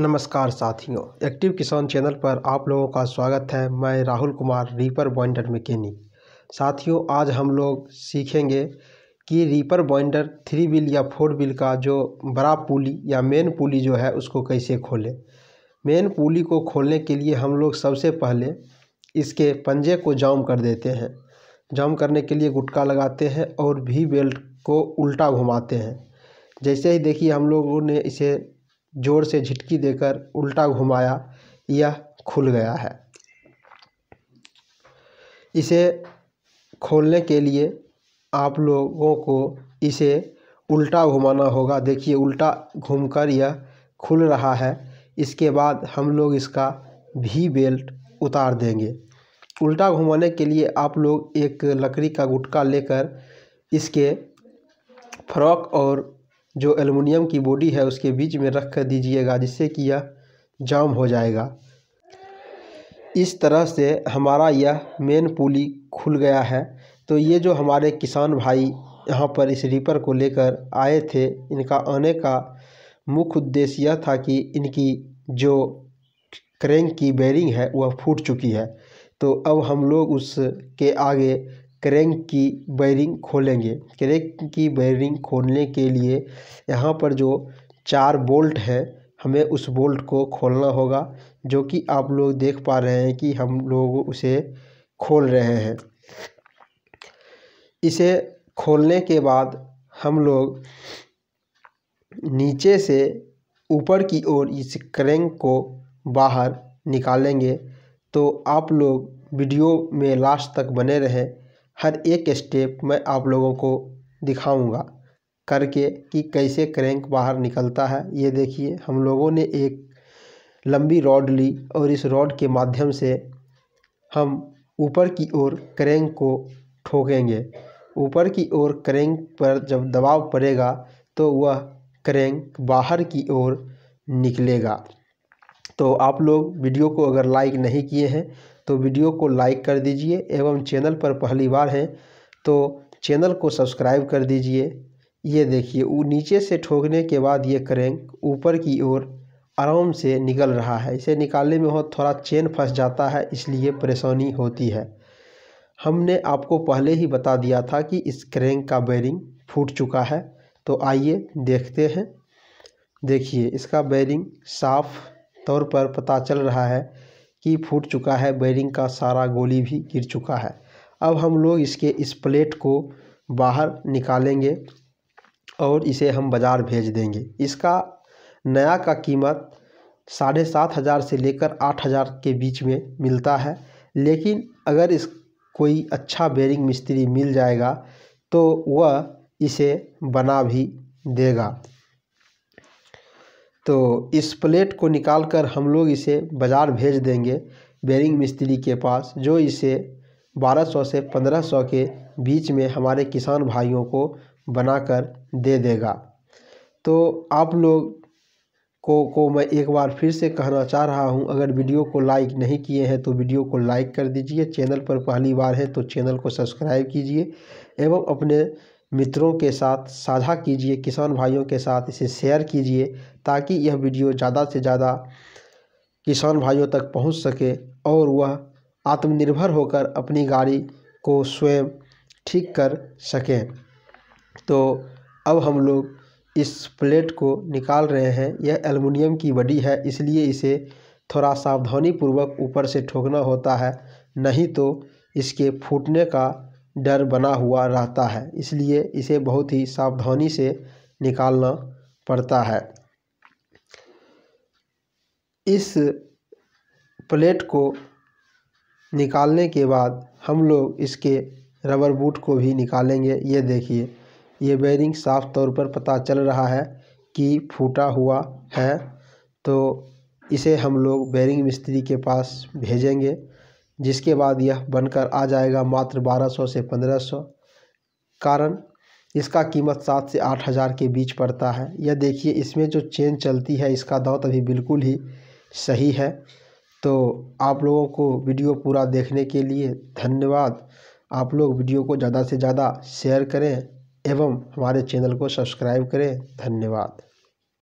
नमस्कार साथियों एक्टिव किसान चैनल पर आप लोगों का स्वागत है मैं Rahul Kumar reaper binder mechanic साथियों आज हम लोग सीखेंगे कि रीपर बॉइंडर थ्री व्हील या फोर व्हील का जो बड़ा पुली या मेन पुली जो है उसको कैसे खोलें मेन पुली को खोलने के लिए हम लोग सबसे पहले इसके पंजे को जाम कर देते हैं जाम करने के लिए गुटका लगाते हैं और भी बेल्ट को उल्टा घुमाते हैं जैसे ही देखिए हम लोगों ने इसे ज़ोर से झटकी देकर उल्टा घुमाया यह खुल गया है इसे खोलने के लिए आप लोगों को इसे उल्टा घुमाना होगा देखिए उल्टा घूमकर यह खुल रहा है इसके बाद हम लोग इसका भी बेल्ट उतार देंगे उल्टा घुमाने के लिए आप लोग एक लकड़ी का गुटका लेकर इसके फ्रॉक और जो एलुमिनियम की बॉडी है उसके बीच में रख कर दीजिएगा जिससे कि यह जाम हो जाएगा इस तरह से हमारा यह मेन पुली खुल गया है तो ये जो हमारे किसान भाई यहाँ पर इस रीपर को लेकर आए थे इनका आने का मुख्य उद्देश्य यह था कि इनकी जो क्रेंक की बेरिंग है वह फूट चुकी है तो अब हम लोग उसके आगे क्रेंक की बैरिंग खोलेंगे क्रेंक की बैरिंग खोलने के लिए यहाँ पर जो चार बोल्ट है हमें उस बोल्ट को खोलना होगा जो कि आप लोग देख पा रहे हैं कि हम लोग उसे खोल रहे हैं इसे खोलने के बाद हम लोग नीचे से ऊपर की ओर इस क्रैंक को बाहर निकालेंगे तो आप लोग वीडियो में लास्ट तक बने रहें हर एक स्टेप मैं आप लोगों को दिखाऊंगा करके कि कैसे क्रैंक बाहर निकलता है ये देखिए हम लोगों ने एक लंबी रॉड ली और इस रॉड के माध्यम से हम ऊपर की ओर क्रैंक को ठोकेंगे ऊपर की ओर क्रैंक पर जब दबाव पड़ेगा तो वह क्रैंक बाहर की ओर निकलेगा तो आप लोग वीडियो को अगर लाइक नहीं किए हैं तो वीडियो को लाइक कर दीजिए एवं चैनल पर पहली बार हैं तो चैनल को सब्सक्राइब कर दीजिए ये देखिए वो नीचे से ठोकने के बाद ये क्रैंक ऊपर की ओर आराम से निकल रहा है इसे निकालने में हो थोड़ा चेन फंस जाता है इसलिए परेशानी होती है हमने आपको पहले ही बता दिया था कि इस क्रैंक का बैरिंग फूट चुका है तो आइए देखते हैं देखिए इसका बैरिंग साफ तौर पर पता चल रहा है कि फूट चुका है बेरिंग का सारा गोली भी गिर चुका है अब हम लोग इसके इस प्लेट को बाहर निकालेंगे और इसे हम बाज़ार भेज देंगे इसका नया का कीमत साढ़े सात हज़ार से लेकर आठ हज़ार के बीच में मिलता है लेकिन अगर इस कोई अच्छा बेरिंग मिस्त्री मिल जाएगा तो वह इसे बना भी देगा तो इस प्लेट को निकाल कर हम लोग इसे बाज़ार भेज देंगे बेरिंग मिस्त्री के पास जो इसे 1200 से 1500 के बीच में हमारे किसान भाइयों को बनाकर दे देगा तो आप लोग को को मैं एक बार फिर से कहना चाह रहा हूं अगर वीडियो को लाइक नहीं किए हैं तो वीडियो को लाइक कर दीजिए चैनल पर पहली बार है तो चैनल को सब्सक्राइब कीजिए एवं अपने मित्रों के साथ साझा कीजिए किसान भाइयों के साथ इसे शेयर कीजिए ताकि यह वीडियो ज़्यादा से ज़्यादा किसान भाइयों तक पहुंच सके और वह आत्मनिर्भर होकर अपनी गाड़ी को स्वयं ठीक कर सकें तो अब हम लोग इस प्लेट को निकाल रहे हैं यह एलुमिनियम की बड़ी है इसलिए इसे थोड़ा सावधानीपूर्वक ऊपर से ठोकना होता है नहीं तो इसके फूटने का डर बना हुआ रहता है इसलिए इसे बहुत ही सावधानी से निकालना पड़ता है इस प्लेट को निकालने के बाद हम लोग इसके रबर बूट को भी निकालेंगे ये देखिए ये बेरिंग साफ तौर पर पता चल रहा है कि फूटा हुआ है तो इसे हम लोग बेरिंग मिस्त्री के पास भेजेंगे जिसके बाद यह बनकर आ जाएगा मात्र 1200 से 1500 कारण इसका कीमत सात से आठ हज़ार के बीच पड़ता है यह देखिए इसमें जो चेन चलती है इसका दौत अभी बिल्कुल ही सही है तो आप लोगों को वीडियो पूरा देखने के लिए धन्यवाद आप लोग वीडियो को ज़्यादा से ज़्यादा शेयर करें एवं हमारे चैनल को सब्सक्राइब करें धन्यवाद